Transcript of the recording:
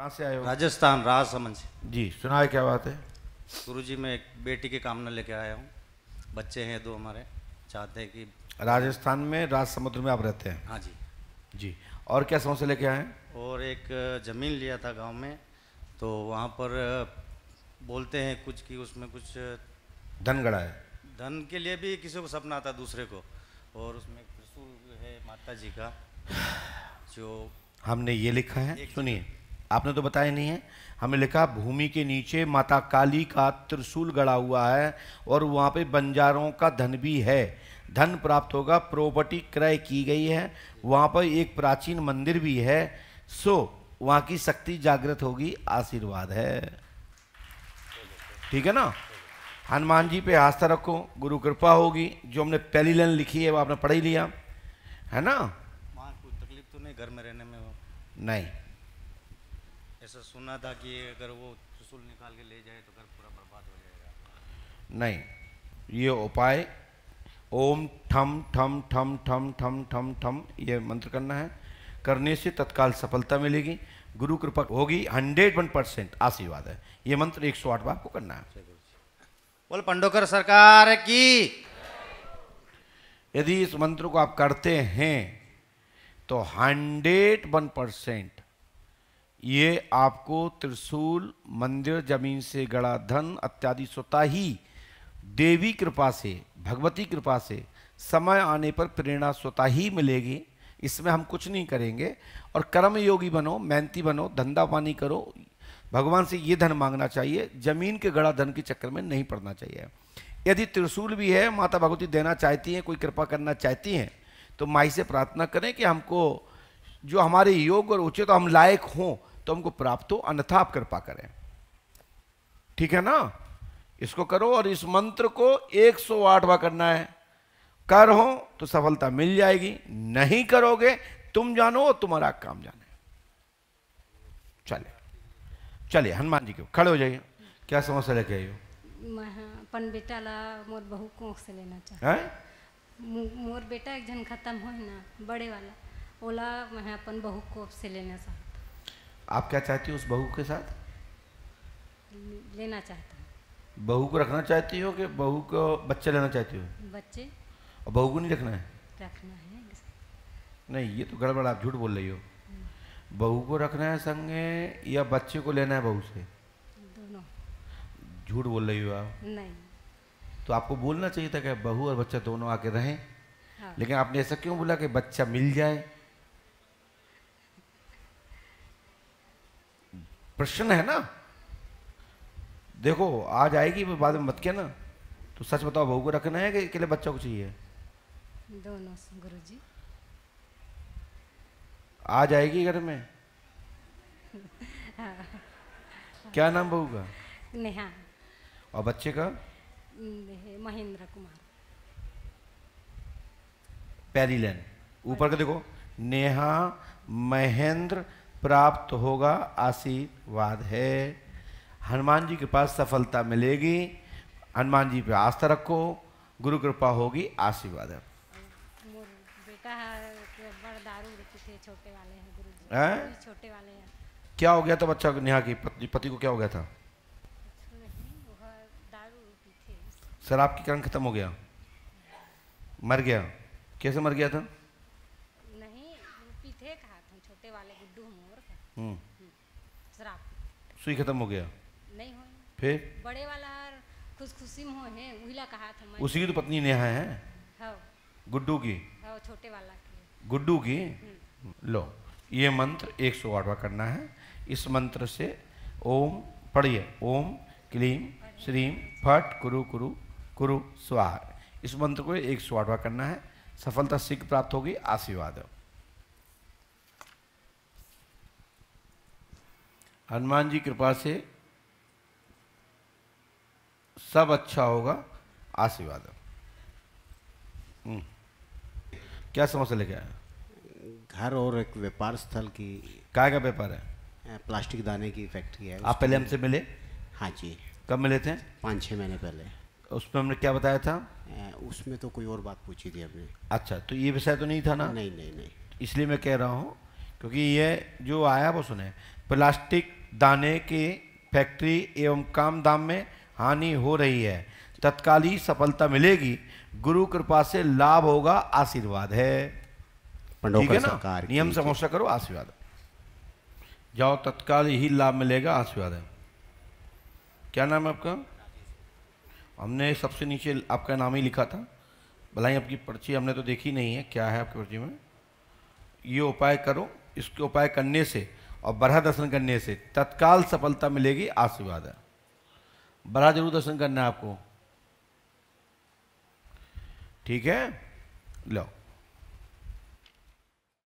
कहाँ से आए हो राजस्थान राजसमंद से जी सुना है क्या बात है गुरु जी मैं एक बेटी के कामना लेके आया हूँ बच्चे हैं दो हमारे चाहते हैं कि राजस्थान में राज समुद्र में आप रहते हैं हाँ जी जी और क्या समस्या लेके आए और एक ज़मीन लिया था गांव में तो वहाँ पर बोलते हैं कुछ कि उसमें कुछ धन गड़ा है धन के लिए भी किसी को सपना आता दूसरे को और उसमें त्रिशूल है माता जी का जो हमने ये लिखा है सुनिए आपने तो बताया नहीं है हमें लिखा भूमि के नीचे माता काली का त्रिशूल गड़ा हुआ है और वहाँ पे बंजारों का धन भी है धन प्राप्त होगा प्रॉपर्टी क्रय की गई है वहाँ पर एक प्राचीन मंदिर भी है सो वहाँ की शक्ति जागृत होगी आशीर्वाद है ठीक है ना हनुमान जी पे आस्था रखो गुरु कृपा होगी जो हमने पहली लाइन लिखी है वो आपने पढ़ ही लिया है ना तकलीफ तो नहीं घर में रहने में नहीं ऐसा सुना था कि अगर वो चुसूल निकाल के ले जाए तो घर पूरा बर्बाद हो जाएगा नहीं ये उपाय ओम ठम ठम ठम ठम ठम ठम ठम ये मंत्र करना है करने से तत्काल सफलता मिलेगी गुरु कृपा होगी हंड्रेड वन परसेंट आशीर्वाद है ये मंत्र एक सौ आठ बार को करना है बोल पंडोकर सरकार की यदि इस मंत्र को आप करते हैं तो हंड्रेड वन परसेंट ये आपको त्रिशूल मंदिर जमीन से गड़ा धन इत्यादि स्वतः ही देवी कृपा से भगवती कृपा से समय आने पर प्रेरणा स्वतः ही मिलेगी इसमें हम कुछ नहीं करेंगे और कर्म योगी बनो मेहनती बनो धंधा पानी करो भगवान से ये धन मांगना चाहिए जमीन के गड़ा धन के चक्कर में नहीं पड़ना चाहिए यदि त्रिशूल भी है माता भगवती देना चाहती हैं कोई कृपा करना चाहती हैं तो माई से प्रार्थना करें कि हमको जो हमारे योग और उचित तो हम लायक हों तो हमको प्राप्त हो अन्यथा आप कृपा करें ठीक है ना इसको करो और इस मंत्र को 108 सौ बार करना है कर हो तो सफलता मिल जाएगी नहीं करोगे तुम जानो और तुम्हारा काम जाने चले चलिए हनुमान जी के खड़े हो जाइए क्या समस्या लेके आई हो अपन बेटा ला मोर बहू को से लेना चाहिए मोर बेटा एक जन खत्म हो ना बड़े वाला ओला मैं अपन बहू को से लेना चाहे आप क्या चाहती हो उस बहू के साथ लेना चाहता हूँ बहू को रखना चाहती हो कि बहू को बच्चे लेना चाहती हो बच्चे और बहू को नहीं रखना है रखना है नहीं ये तो गड़बड़ आप झूठ बोल रही हो बहू को रखना है संगे या बच्चे को लेना है बहू से दोनों झूठ बोल रही हो आप नहीं तो आपको बोलना चाहिए था कि बहू और बच्चा दोनों आके रहें हाँ। लेकिन आपने ऐसा क्यों बोला कि बच्चा मिल जाए प्रश्न है ना देखो आज आएगी बाद में मत ना तो सच बताओ बहू को रखना है कि अकेले बच्चों को चाहिए दोनों गुरु जी आ जाएगी घर में हाँ। क्या नाम बहू का नेहा और बच्चे का महेंद्र कुमार पहली लाइन ऊपर का देखो नेहा महेंद्र प्राप्त होगा आशीर्वाद है हनुमान जी के पास सफलता मिलेगी हनुमान जी पे आस्था रखो गुरु कृपा होगी आशीर्वाद है तो छोटे वाले हैं क्या हो गया था बच्चा नेहा की पति, पति को क्या हो गया था सर आपकी कारण खत्म हो गया मर गया कैसे मर गया था छोटे वाले गुड्डू हम और शराब हम्म। हम्म। सुई खत्म हो गया नहीं हो फिर बड़े वाला खुश खुशी में है उहिला कहा था मैं उसी की तो पत्नी नेहा है हाँ। गुड्डू की हाँ, छोटे वाला की गुड्डू की हम्म। लो ये मंत्र एक सौ आठवा करना है इस मंत्र से ओम पढ़िए ओम क्लीम श्रीम फट कुरु कुरु कुरु स्वाहा इस मंत्र को एक सौ आठवा करना है सफलता सिख प्राप्त होगी आशीर्वाद हो हनुमान जी कृपा से सब अच्छा होगा आशीर्वाद हम्म। क्या समस्या लेके आया घर और एक व्यापार स्थल की क्या का व्यापार है प्लास्टिक दाने की फैक्ट्री है आप पहले हमसे मिले हाँ जी कब मिले थे पाँच छः महीने पहले उसमें हमने क्या बताया था उसमें तो कोई और बात पूछी थी हमने अच्छा तो ये विषय तो नहीं था ना नहीं नहीं नहीं इसलिए मैं कह रहा हूँ क्योंकि ये जो आया वो सुने प्लास्टिक दाने के फैक्ट्री एवं काम दाम में हानि हो रही है ही सफलता मिलेगी गुरु कृपा से लाभ होगा आशीर्वाद है ठीक है ना नियम समोसा करो आशीर्वाद जाओ तत्काल ही लाभ मिलेगा आशीर्वाद है क्या नाम है आपका हमने सबसे नीचे आपका नाम ही लिखा था भलाई आपकी पर्ची हमने तो देखी नहीं है क्या है आपकी पर्ची में ये उपाय करो इसके उपाय करने से और बरहा दर्शन करने से तत्काल सफलता मिलेगी आशीर्वाद है बरहा जरूर दर्शन करना है आपको ठीक है लो